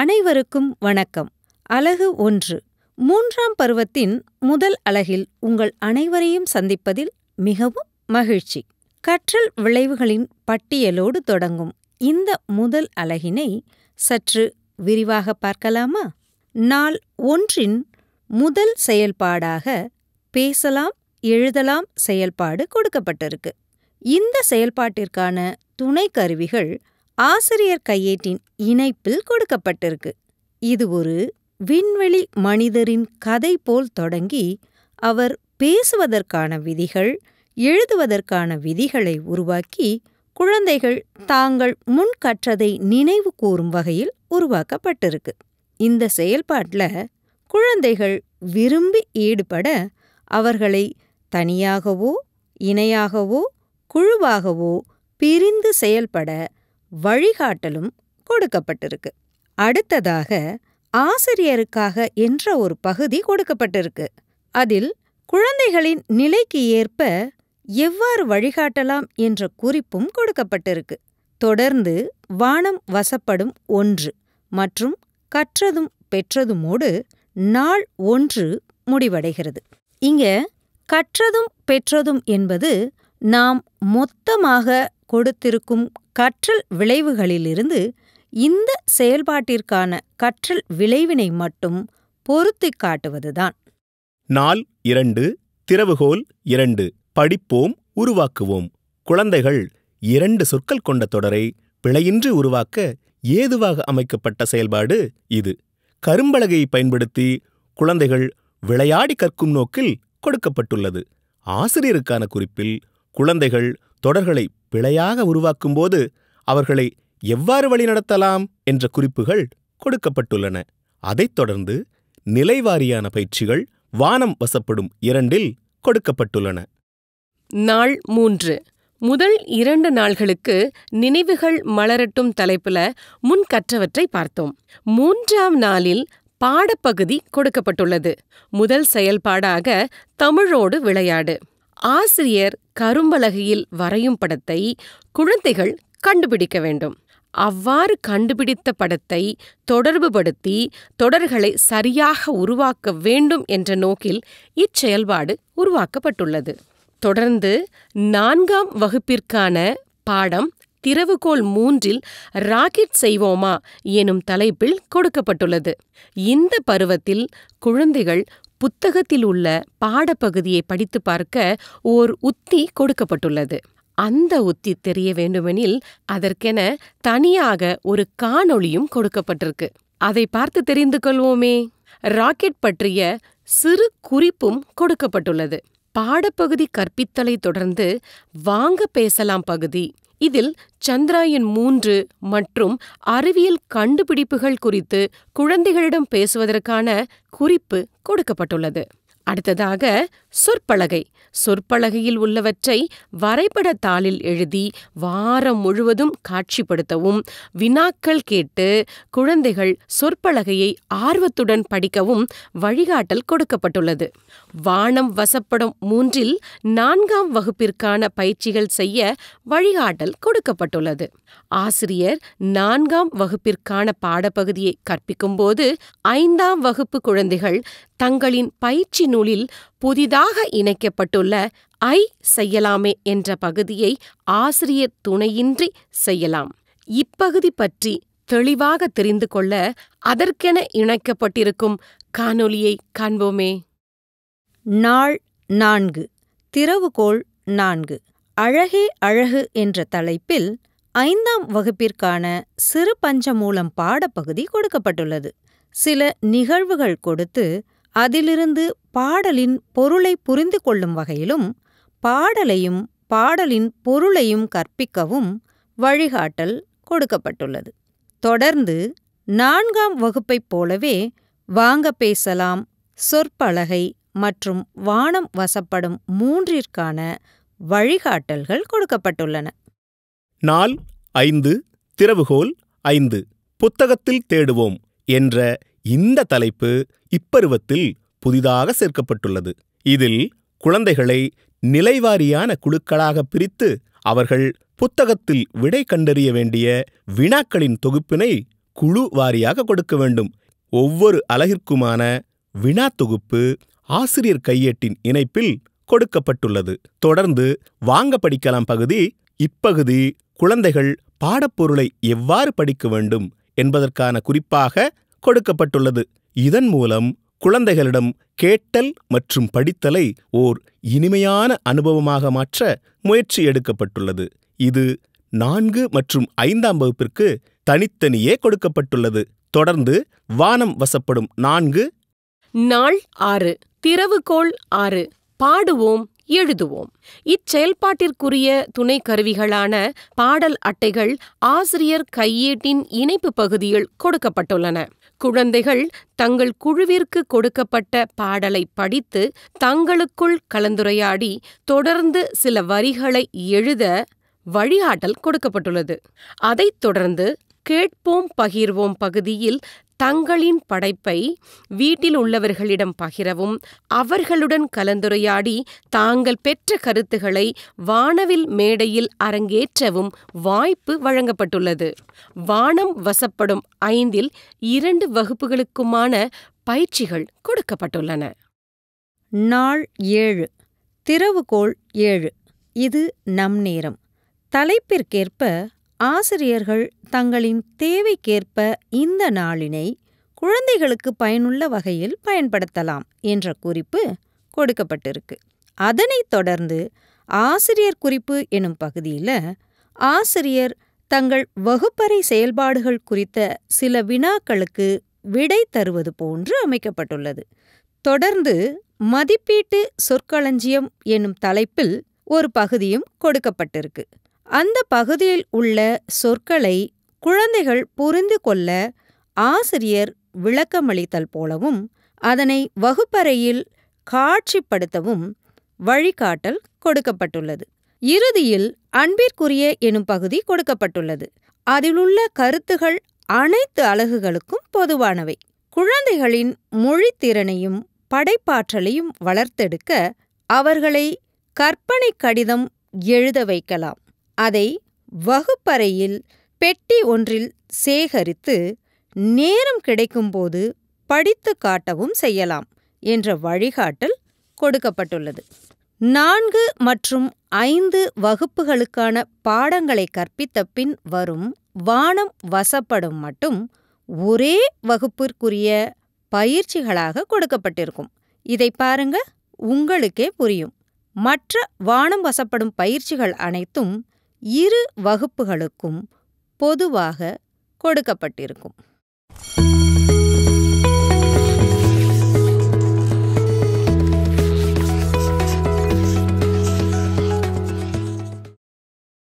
அனைவருக்கும் வணக்கம் அலகு ஒன்று மூன்றாம் பருவத்தின் முதல் அலகில் உங்கள் அனைவரையும் சந்திப்பதில் மிகவும் மகிழ்ச்சி கற்றல் விளைவுகளின் பட்டியலோடு தொடங்கும் இந்த முதல் அலகினை சற்று விரிவாக பார்க்கலாமா நாள் ஒன்றின் முதல் செயல்பாடாக பேசலாம் எழுதலாம் செயல்பாடு கொடுக்கப்பட்டிருக்கு இந்த செயல்பாட்டிற்கான துணை கருவிகள் ஆசிரியர் கையேட்டின் இணைப்பில் கொடுக்கப்பட்டிருக்கு இது ஒரு விண்வெளி மனிதரின் கதை போல் தொடங்கி அவர் பேசுவதற்கான விதிகள் எழுதுவதற்கான விதிகளை உருவாக்கி குழந்தைகள் தாங்கள் முன்கற்றதை நினைவு கூறும் வகையில் உருவாக்கப்பட்டிருக்கு இந்த செயல்பாட்டில் குழந்தைகள் விரும்பி ஈடுபட அவர்களை தனியாகவோ இணையாகவோ குழுவாகவோ பிரிந்து செயல்பட வழிகாட்டலும் கொடுக்கப்பட்டிருக்கு அடுத்ததாக ஆசிரியருக்காக என்ற ஒரு பகுதி கொடுக்கப்பட்டிருக்கு அதில் குழந்தைகளின் நிலைக்கு ஏற்ப எவ்வாறு வழிகாட்டலாம் என்ற குறிப்பும் கொடுக்கப்பட்டிருக்கு தொடர்ந்து வானம் வசப்படும் ஒன்று மற்றும் கற்றதும் பெற்றதுமோடு நாள் ஒன்று முடிவடைகிறது இங்க கற்றதும் பெற்றதும் என்பது நாம் மொத்தமாக கொடுத்திருக்கும் கற்றல் விளைவுகளிலிருந்து இந்த செயல்பாட்டிற்கான கற்றல் விளைவினை மட்டும் பொருத்தி காட்டுவதுதான் நாள் இரண்டு திறவுகோல் இரண்டு படிப்போம் உருவாக்குவோம் குழந்தைகள் இரண்டு சொற்கள் கொண்ட தொடரை பிழையின்றி உருவாக்க ஏதுவாக அமைக்கப்பட்ட செயல்பாடு இது கரும்பலகையை பயன்படுத்தி குழந்தைகள் விளையாடி கற்கும் நோக்கில் கொடுக்கப்பட்டுள்ளது ஆசிரியருக்கான குறிப்பில் குழந்தைகள் தொடர்களை பிழையாக உருவாக்கும்போது அவர்களை எவ்வாறு வழிநடத்தலாம் என்ற குறிப்புகள் கொடுக்கப்பட்டுள்ளன அதைத் தொடர்ந்து நிலைவாரியான பயிற்சிகள் வானம் வசப்படும் இரண்டில் கொடுக்கப்பட்டுள்ளன நாள் மூன்று முதல் இரண்டு நாள்களுக்கு நினைவுகள் மலரட்டும் தலைப்புல முன் பார்த்தோம் மூன்றாம் நாளில் பாடப்பகுதி கொடுக்கப்பட்டுள்ளது முதல் செயல்பாடாக தமிழோடு விளையாடு ஆசிரியர் கரும்பலகையில் வரையும் படத்தை குழந்தைகள் கண்டுபிடிக்க வேண்டும் அவ்வாறு கண்டுபிடித்த படத்தை தொடர்புபடுத்தி தொடர்களை சரியாக உருவாக்க வேண்டும் என்ற நோக்கில் இச்செயல்பாடு உருவாக்கப்பட்டுள்ளது தொடர்ந்து நான்காம் வகுப்பிற்கான பாடம் திறவுகோல் மூன்றில் ராக்கெட் செய்வோமா எனும் தலைப்பில் கொடுக்கப்பட்டுள்ளது இந்த பருவத்தில் குழந்தைகள் புத்தகத்தில் உள்ள பாடப்பகுதியை படித்து பார்க்க ஓர் உத்தி கொடுக்கப்பட்டுள்ளது அந்த உத்தி தெரிய வேண்டுமெனில் அதற்கென தனியாக ஒரு காணொளியும் கொடுக்கப்பட்டிருக்கு அதை பார்த்து தெரிந்து கொள்வோமே ராக்கெட் பற்றிய சிறு குறிப்பும் கொடுக்கப்பட்டுள்ளது பாடப்பகுதி கற்பித்தலை தொடர்ந்து வாங்க பேசலாம் பகுதி இதில் சந்திராயன் மூன்று மற்றும் அறிவியல் கண்டுபிடிப்புகள் குறித்து குழந்தைகளிடம் பேசுவதற்கான குறிப்பு கொடுக்கப்பட்டுள்ளது அடுத்ததாக சொற்பலகை சொற்பலகையில் உள்ளவற்றை வரைபட தாளில் எழுதி வாரம் முழுவதும் காட்சிப்படுத்தவும் வினாக்கள் கேட்டு குழந்தைகள் சொற்பலகையை ஆர்வத்துடன் படிக்கவும் வழிகாட்டல் கொடுக்கப்பட்டுள்ளது வானம் வசப்படம் மூன்றில் நான்காம் வகுப்பிற்கான பயிற்சிகள் செய்ய வழிகாட்டல் கொடுக்கப்பட்டுள்ளது ஆசிரியர் நான்காம் வகுப்பிற்கான பாடப்பகுதியை கற்பிக்கும்போது ஐந்தாம் வகுப்பு குழந்தைகள் தங்களின் பயிற்சி நூலில் புதிதாக இணைக்கப்பட்டுள்ள ஐ செய்யலாமே என்ற பகுதியை ஆசிரியர் துணையின்றி செய்யலாம் இப்பகுதி பற்றி தெளிவாக தெரிந்து கொள்ள அதற்கென இணைக்கப்பட்டிருக்கும் காணொலியை காண்போமே நாள் நான்கு திறவுகோள் நான்கு அழகே அழகு என்ற தலைப்பில் ஐந்தாம் வகுப்பிற்கான சிறு பஞ்சமூலம் பாடப்பகுதி கொடுக்கப்பட்டுள்ளது சில நிகழ்வுகள் கொடுத்து அதிலிருந்து பாடலின் பொருளை புரிந்து கொள்ளும் வகையிலும் பாடலையும் பாடலின் பொருளையும் கற்பிக்கவும் வழிகாட்டல் கொடுக்கப்பட்டுள்ளது தொடர்ந்து நான்காம் வகுப்பைப் போலவே வாங்க பேசலாம் சொற்பலகை மற்றும் வானம் வசப்படும் மூன்றிற்கான வழிகாட்டல்கள் கொடுக்கப்பட்டுள்ளன நாள் ஐந்து திறவுகோல் ஐந்து புத்தகத்தில் தேடுவோம் என்ற இந்த தலைப்பு இப்பருவத்தில் புதிதாக சேர்க்கப்பட்டுள்ளது இதில் குழந்தைகளை நிலைவாரியான குழுக்களாக பிரித்து அவர்கள் புத்தகத்தில் விடை கண்டறிய வேண்டிய வினாக்களின் தொகுப்பினை குழு வாரியாக கொடுக்க வேண்டும் ஒவ்வொரு அலகிற்குமான வினா தொகுப்பு ஆசிரியர் கையேட்டின் இணைப்பில் கொடுக்கப்பட்டுள்ளது தொடர்ந்து வாங்க படிக்கலாம் பகுதி இப்பகுதி குழந்தைகள் பாடப்பொருளை எவ்வாறு படிக்க வேண்டும் என்பதற்கான குறிப்பாக கொடுக்கப்பட்டுள்ளது இதன் மூலம் குழந்தைகளிடம் கேட்டல் மற்றும் படித்தலை ஓர் இனிமையான அனுபவமாக மாற்ற முயற்சி எடுக்கப்பட்டுள்ளது இது நான்கு மற்றும் ஐந்தாம் வகுப்பிற்கு தனித்தனியே கொடுக்கப்பட்டுள்ளது தொடர்ந்து வானம் வசப்படும் நான்கு நாள் ஆறு திறவுகோள் ஆறு பாடுவோம் எழுதுவோம் இச்செயல்பாட்டிற்குரிய துணை கருவிகளான பாடல் அட்டைகள் ஆசிரியர் கையேட்டின் இணைப்பு பகுதியில் கொடுக்கப்பட்டுள்ளன குழந்தைகள் தங்கள் குழுவிற்கு கொடுக்கப்பட்ட பாடலை படித்து தங்களுக்குள் கலந்துரையாடி தொடர்ந்து சில வரிகளை எழுத வழிகாட்டல் கொடுக்கப்பட்டுள்ளது அதைத் தொடர்ந்து கேட்போம் பகிர்வோம் பகுதியில் தங்களின் படைப்பை வீட்டில் உள்ளவர்களிடம் பகிரவும் அவர்களுடன் கலந்துரையாடி தாங்கள் பெற்ற கருத்துக்களை வானவில் மேடையில் அரங்கேற்றவும் வாய்ப்பு வழங்கப்பட்டுள்ளது வானம் வசப்படும் ஐந்தில் இரண்டு வகுப்புகளுக்குமான பயிற்சிகள் கொடுக்கப்பட்டுள்ளன நாள் ஏழு திறவுகோள் ஏழு இது நம் நேரம் தலைப்பிற்கேற்ப ஆசிரியர்கள் தங்களின் தேவைக்கேற்ப இந்த நாளினை குழந்தைகளுக்கு பயனுள்ள வகையில் பயன்படுத்தலாம் என்ற குறிப்பு கொடுக்கப்பட்டிருக்கு அதனைத் தொடர்ந்து ஆசிரியர் குறிப்பு எனும் பகுதியில் ஆசிரியர் தங்கள் வகுப்பறை செயல்பாடுகள் குறித்த சில வினாக்களுக்கு விடை தருவது போன்று அமைக்கப்பட்டுள்ளது தொடர்ந்து மதிப்பீட்டு சொற்களஞ்சியம் என்னும் தலைப்பில் ஒரு பகுதியும் கொடுக்கப்பட்டிருக்கு அந்த பகுதியில் உள்ள சொற்களை குழந்தைகள் புரிந்து கொள்ள ஆசிரியர் விளக்கமளித்தல் போலவும் அதனை வகுப்பறையில் காட்சிப்படுத்தவும் வழிகாட்டல் கொடுக்கப்பட்டுள்ளது இறுதியில் அன்பிற்குரிய எனும் பகுதி கொடுக்கப்பட்டுள்ளது அதிலுள்ள கருத்துகள் அனைத்து அலகுகளுக்கும் பொதுவானவை குழந்தைகளின் மொழித்திறனையும் திறனையும் படைப்பாற்றலையும் வளர்த்தெடுக்க அவர்களை கற்பனை கடிதம் எழுத வைக்கலாம் அதை வகுப்பறையில் பெட்டி ஒன்றில் சேகரித்து நேரம் கிடைக்கும்போது படித்து காட்டவும் செய்யலாம் என்ற வழிகாட்டல் கொடுக்கப்பட்டுள்ளது நான்கு மற்றும் ஐந்து வகுப்புகளுக்கான பாடங்களை கற்பித்த பின் வரும் வானம் வசப்படும் மட்டும் ஒரே வகுப்பிற்குரிய பயிற்சிகளாக கொடுக்கப்பட்டிருக்கும் இதை பாருங்க உங்களுக்கே புரியும் மற்ற வானம் வசப்படும் பயிற்சிகள் அனைத்தும் இரு வகுப்புகளுக்கும் பொதுவாக கொடுக்கப்பட்டிருக்கும்